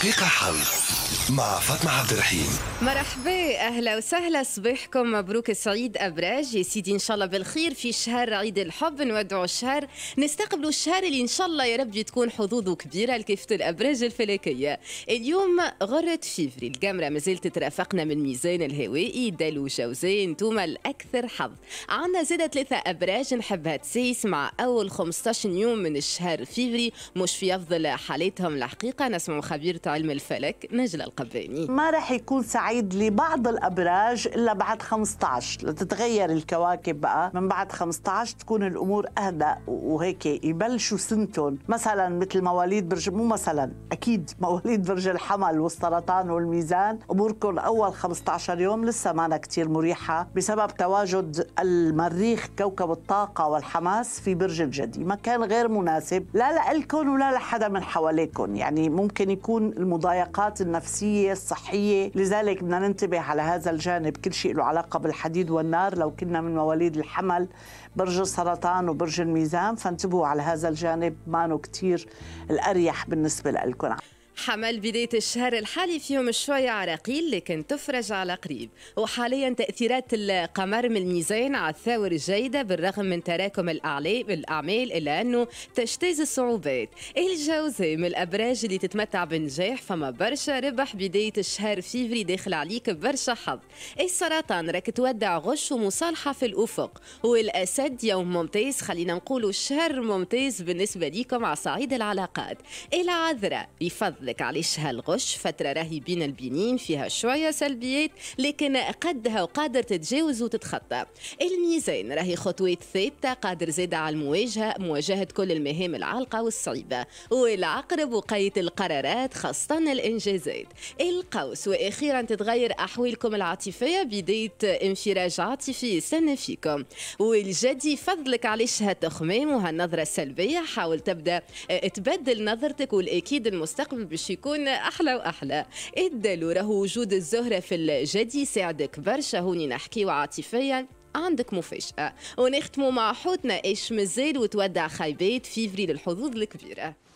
دقيقة حظ مع فاطمة عبد الرحيم مرحبا أهلا وسهلا صباحكم مبروك سعيد أبراج يا سيدي إن شاء الله بالخير في شهر عيد الحب نودعوا الشهر نستقبلوا الشهر اللي إن شاء الله يا رب تكون حظوظه كبيرة لكيفة الأبراج الفلكية اليوم غرة فيفري القمرة مازالت ترافقنا من ميزان الهوائي دلو جوزين انتوما الأكثر حظ عندنا زادة ثلاثة أبراج نحبها تسيس مع أول 15 يوم من الشهر فيفري مش في أفضل حالاتهم الحقيقة نسمعوا تاع علم الفلك نجلة القباني ما رح يكون سعيد لبعض الأبراج إلا بعد 15 لتتغير الكواكب بقى من بعد 15 تكون الأمور أهدأ وهيك يبلشوا سنتهم مثلا مثل مواليد برج مو مثلا أكيد مواليد برج الحمل والسرطان والميزان أموركم أول 15 يوم لسه مانا كتير مريحة بسبب تواجد المريخ كوكب الطاقة والحماس في برج الجدي مكان غير مناسب لا لألكم ولا لحدا من حواليكم يعني ممكن يكون المضايقات النفسية الصحية لذلك بدنا ننتبه على هذا الجانب كل شيء له علاقة بالحديد والنار لو كنا من مواليد الحمل برج السرطان وبرج الميزان فانتبهوا على هذا الجانب مانو كتير الأريح بالنسبة لكم حمل بداية الشهر الحالي فيهم شوية عراقيل لكن تفرج على قريب وحاليا تأثيرات القمر من الميزان على الثور الجيدة بالرغم من تراكم الأعمال إلا أنه تجتاز الصعوبات إيه الجوزة من الأبراج اللي تتمتع بنجاح فما برشا ربح بداية الشهر فيفري داخل عليك برشا حظ إيه السرطان راك تودع غش ومصالحة في الأفق والأسد يوم ممتاز خلينا نقولوا شهر ممتاز بالنسبة ليكم على صعيد العلاقات إيه العذراء يفضل لك علاش هالغش فترة راهي بين البنين فيها شوية سلبيات لكن قدها وقادر تتجاوز وتتخطى الميزان راهي خطوات ثابتة قادر زيد على المواجهة مواجهة كل المهام العالقة والصعيبة والعقرب وقاية القرارات خاصة الإنجازات القوس وأخيرا تتغير أحوالكم العاطفية بداية انفراج عاطفي سنة فيكم والجدي فضلك علاش هالتخمام وهالنظرة السلبية حاول تبدأ تبدل نظرتك والأكيد المستقبل باش يكون احلى واحلى الدلو راهو وجود الزهره في الجدي يساعدك برشا هوني نحكيو عاطفيا عندك مفاجأة ونختموا مع حوتنا إيش مازال وتودع خيبات فيفري للحظوظ الكبيرة